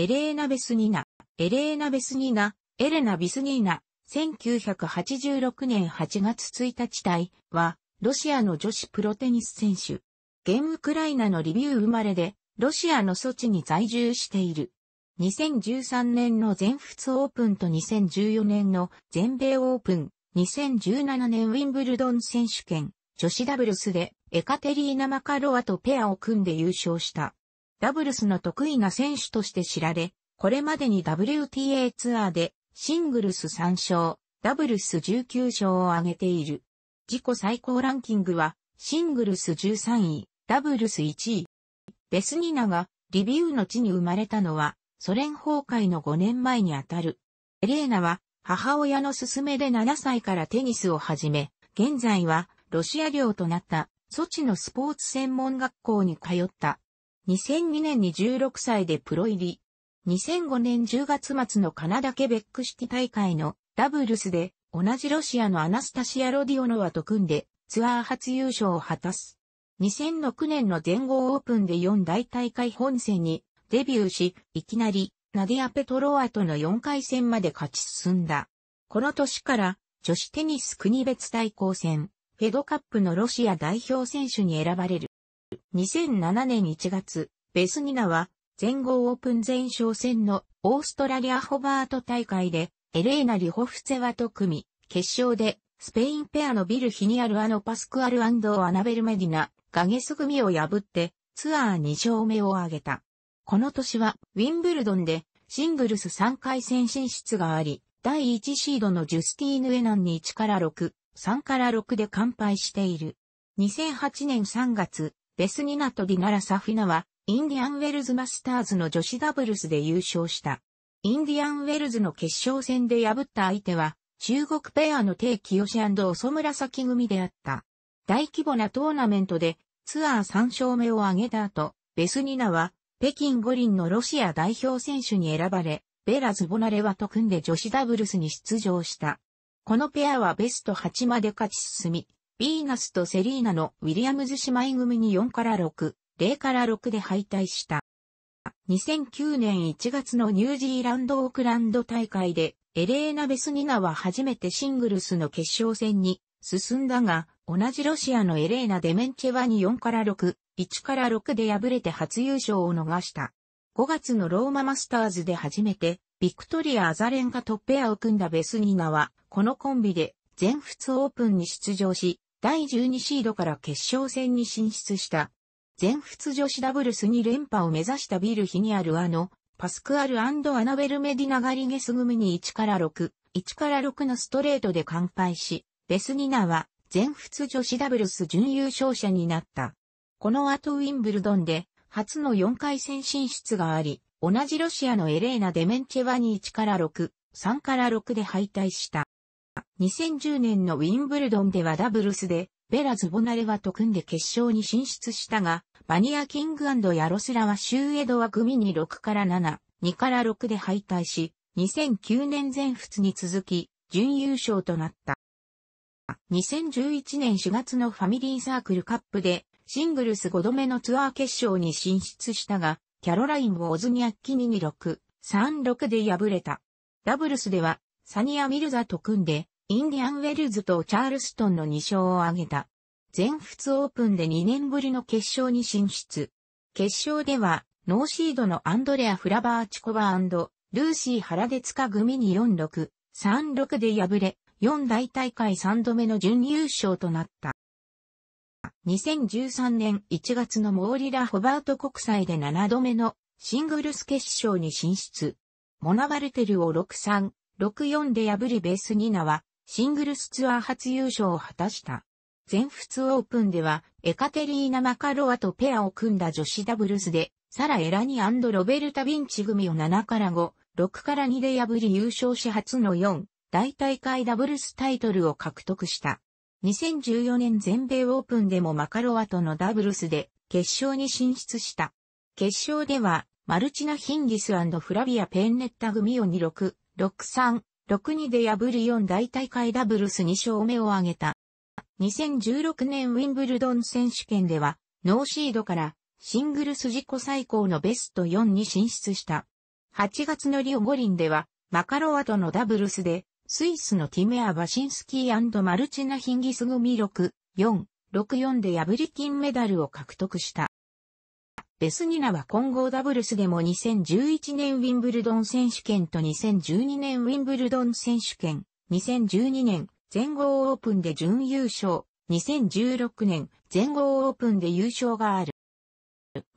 エレーナ・ベスニナ、エレーナ・ベスニナ、エレナ・ビスニーナ、1986年8月1日隊は、ロシアの女子プロテニス選手。現ウクライナのリビウ生まれで、ロシアの措置に在住している。2013年の全仏オープンと2014年の全米オープン、2017年ウィンブルドン選手権、女子ダブルスでエカテリーナ・マカロワとペアを組んで優勝した。ダブルスの得意な選手として知られ、これまでに WTA ツアーでシングルス3勝、ダブルス19勝を挙げている。自己最高ランキングはシングルス13位、ダブルス1位。ベスニナがリビウの地に生まれたのはソ連崩壊の5年前にあたる。エレーナは母親の勧めで7歳からテニスを始め、現在はロシア領となったソチのスポーツ専門学校に通った。2002年に16歳でプロ入り。2005年10月末のカナダケベックシティ大会のダブルスで同じロシアのアナスタシア・ロディオノワと組んでツアー初優勝を果たす。2006年の全豪オープンで4大大会本戦にデビューし、いきなりナディア・ペトロワとの4回戦まで勝ち進んだ。この年から女子テニス国別対抗戦、フェドカップのロシア代表選手に選ばれる。2007年1月、ベスニナは全豪オープン前哨戦のオーストラリアホバート大会でエレーナ・リホフセワと組み、決勝でスペインペアのビル・ヒニアルアノ・パスクアルアナベル・メディナ、ガゲス組を破ってツアー2勝目を挙げた。この年はウィンブルドンでシングルス3回戦進出があり、第1シードのジュスティーヌ・エナンに1から6、3から6で完敗している。2008年3月、ベスニナとディナラ・サフィナは、インディアンウェルズマスターズの女子ダブルスで優勝した。インディアンウェルズの決勝戦で破った相手は、中国ペアのテイ・キヨシオソムラサキ組であった。大規模なトーナメントでツアー3勝目を挙げた後、ベスニナは北京五輪のロシア代表選手に選ばれ、ベラ・ズボナレワと組んで女子ダブルスに出場した。このペアはベスト8まで勝ち進み、ビーナスとセリーナのウィリアムズ姉妹組に4から6、0から6で敗退した。2009年1月のニュージーランドオークランド大会で、エレーナ・ベスニナは初めてシングルスの決勝戦に進んだが、同じロシアのエレーナ・デメンチェワに4から6、1から6で敗れて初優勝を逃した。5月のローママスターズで初めて、ビクトリア・アザレンがトッペアを組んだベスニナは、このコンビで全仏オープンに出場し、第12シードから決勝戦に進出した。全仏女子ダブルスに連覇を目指したビル・ヒにあるあの、パスクアルアナベル・メディナガリゲス組に1から6、1から6のストレートで完敗し、ベスニナは全仏女子ダブルス準優勝者になった。この後ウィンブルドンで初の4回戦進出があり、同じロシアのエレーナ・デメンチェワに1から6、3から6で敗退した。2010年のウィンブルドンではダブルスで、ベラ・ズボナレワと組んで決勝に進出したが、バニア・キングヤロスラはシューエドは組に6から7、2から6で敗退し、2009年全仏に続き、準優勝となった。2011年4月のファミリーサークルカップで、シングルス5度目のツアー決勝に進出したが、キャロラインをオズニアッキに6 3-6で敗れた。ダブルスでは、サニア・ミルザと組んで、インディアンウェルズとチャールストンの2勝を挙げた。全仏オープンで2年ぶりの決勝に進出。決勝では、ノーシードのアンドレア・フラバーチコバルーシー・ハラデツカ組に4-6、3-6で敗れ、4大大会3度目の準優勝となった。2013年1月のモーリラ・ホバート国際で7度目のシングルス決勝に進出。モナバルテルを6-3、6-4で破りベースニナはシングルスツアー初優勝を果たした。全仏オープンでは、エカテリーナ・マカロワとペアを組んだ女子ダブルスで、サラ・エラニロベルタ・ヴィンチ組を7から5、6から2で破り優勝し初の4、大大会ダブルスタイトルを獲得した。2014年全米オープンでもマカロワとのダブルスで決勝に進出した。決勝では、マルチナ・ヒンギスフラビア・ペンネッタ組を26、6-3、6-2で破る4大大会ダブルス2勝目を挙げた。2016年ウィンブルドン選手権では、ノーシードからシングルス自己最高のベスト4に進出した。8月のリオ五輪では、マカロワとのダブルスで、スイスのティメア・バシンスキーマルチナ・ヒンギス組6、4、6、4で破り金メダルを獲得した。ベスニナは混合ダブルスでも2011年ウィンブルドン選手権と2012年ウィンブルドン選手権、2012年全豪オープンで準優勝、2016年全豪オープンで優勝がある。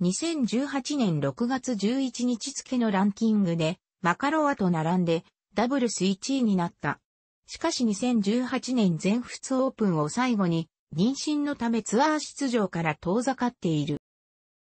2018年6月11日付のランキングで、マカロワと並んで、ダブルス1位になった。しかし2018年全仏オープンを最後に、妊娠のためツアー出場から遠ざかっている。